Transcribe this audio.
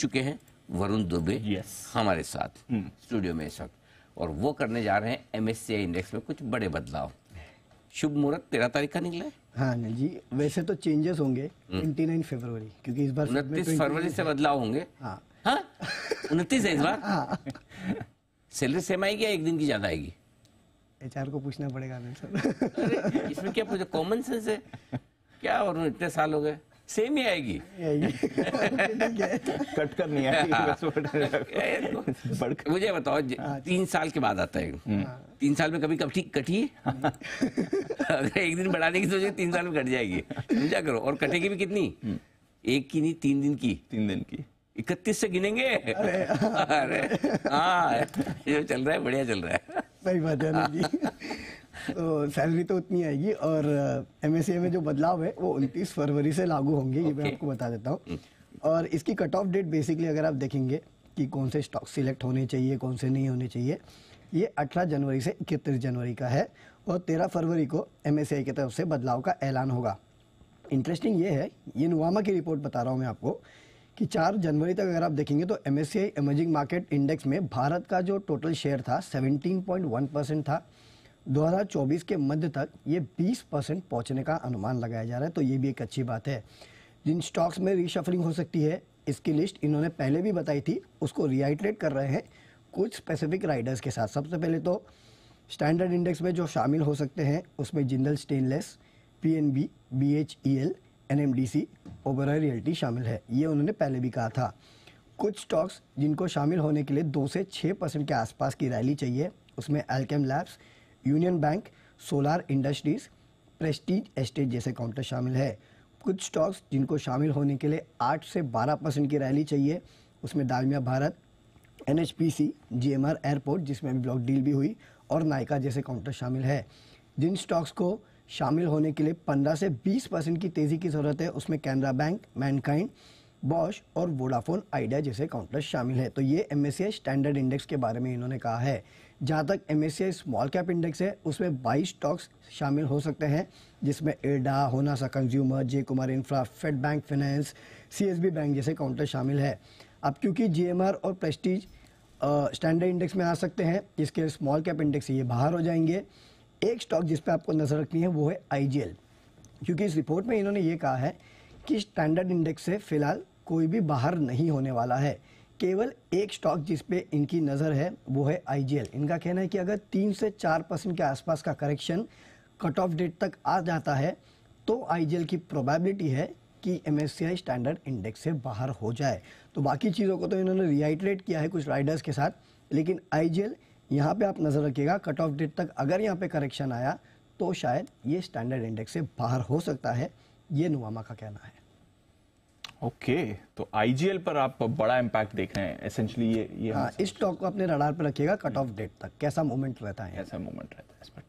चुके हैं वरुण दुबे yes. हमारे साथ हम्म। स्टूडियो में इस वक्त और वो करने जा रहे हैं एम इंडेक्स में कुछ बड़े बदलाव शुभ मुहूर्त तेरह तारीख का निकला है हाँ जी वैसे तो चेंजेस होंगे ट्वेंटी नाइन फरवरी क्योंकि इस बार उनतीस फरवरी से बदलाव होंगे हाँ। हाँ? उनतीस है इस बार हाँ। सैलरी सेम आएगी या एक दिन की ज्यादा आएगी एचआर को पूछना पड़ेगा सर इसमें क्या कॉमन सेंस है क्या और इतने साल हो गए सेम ही आएगी कट हाँ। कर नहीं आएगी मुझे बताओ हाँ, तीन साल के बाद आता है हम्म। तीन साल में कभी कभी कटी अगर एक दिन बढ़ाने की सोचे तीन साल में कट जाएगी समझा करो और कटेगी भी कितनी हम्म। एक की नहीं तीन दिन की तीन दिन की इकतीस से गिनेंगे अरे हाँ जो चल रहा है बढ़िया चल रहा है सही बात है तो सैलरी तो उतनी आएगी और एम uh, में जो बदलाव है वो उनतीस फरवरी से लागू होंगे ये मैं आपको बता देता हूँ hmm. और इसकी कट ऑफ डेट बेसिकली अगर आप देखेंगे कि कौन से स्टॉक सिलेक्ट होने चाहिए कौन से नहीं होने चाहिए ये 18 जनवरी से इकतीस जनवरी का है और 13 फरवरी को एम की तरफ से बदलाव का ऐलान होगा इंटरेस्टिंग ये है ये नुवामा की रिपोर्ट बता रहा हूँ मैं आपको कि 4 जनवरी तक अगर आप देखेंगे तो एम एमर्जिंग मार्केट इंडेक्स में भारत का जो टोटल शेयर था 17.1 परसेंट था 2024 के मध्य तक ये 20 परसेंट पहुँचने का अनुमान लगाया जा रहा है तो ये भी एक अच्छी बात है जिन स्टॉक्स में रीशफलिंग हो सकती है इसकी लिस्ट इन्होंने पहले भी बताई थी उसको रिहाइट्रेट कर रहे हैं कुछ स्पेसिफिक राइडर्स के साथ सबसे पहले तो स्टैंडर्ड इंडेक्स में जो शामिल हो सकते हैं उसमें Jindal stainless PNB BHEL NMDC Oberoi realty शामिल है ये उन्होंने पहले भी कहा था कुछ स्टॉक्स जिनको शामिल होने के लिए दो से छः परसेंट के आसपास की रैली चाहिए उसमें Alkem labs union bank Solar industries Prestige estate जैसे काउंटर शामिल है कुछ स्टॉक्स जिनको शामिल होने के लिए 8 से 12 परसेंट की रैली चाहिए उसमें Dalmia Bharat NHPC GMR airport जिसमें अभी ब्लॉक डील भी हुई और नायका जैसे काउंटर शामिल है जिन स्टॉक्स को शामिल होने के लिए 15 से 20 परसेंट की तेज़ी की ज़रूरत है उसमें कैनरा बैंक मैनकाइंड बॉश और वोडाफोन आइडिया जैसे काउंटर्स शामिल हैं तो ये एम स्टैंडर्ड इंडेक्स के बारे में इन्होंने कहा है जहाँ तक एम स्मॉल कैप इंडेक्स है उसमें बाईस स्टॉक्स शामिल हो सकते हैं जिसमें एडा Honasa consumer J Kumar infra Fed bank finance C bank जैसे काउंटर शामिल है अब क्योंकि जी और प्रेस्टीज स्टैंडर्ड इंडेक्स में आ सकते हैं जिसके स्मॉल कैप इंडेक्स ये बाहर हो जाएंगे एक स्टॉक जिस पर आपको नज़र रखनी है वो है आई क्योंकि इस रिपोर्ट में इन्होंने ये कहा है कि स्टैंडर्ड इंडेक्स से फिलहाल कोई भी बाहर नहीं होने वाला है केवल एक स्टॉक जिस पे इनकी नज़र है वो है आईजीएल इनका कहना है कि अगर तीन से चार परसेंट के आसपास का करेक्शन कट ऑफ डेट तक आ जाता है तो आईजीएल की प्रोबेबिलिटी है कि एम स्टैंडर्ड इंडेक्स से बाहर हो जाए तो बाकी चीज़ों को तो इन्होंने रिहाइट्रेट किया है कुछ राइडर्स के साथ लेकिन आई जी यहाँ पर आप नज़र रखिएगा कट ऑफ डेट तक अगर यहाँ पर करेक्शन आया तो शायद ये स्टैंडर्ड इंडेक्स से बाहर हो सकता है ये नुवामा का कहना है ओके okay, तो आईजीएल पर आप बड़ा इम्पैक्ट देख रहे हैं एसेंशली ये ये हाँ, इस स्टॉक को अपने रडार पर रखिएगा कट ऑफ डेट तक कैसा मोमेंट रहता है कैसा मोमेंट रहता है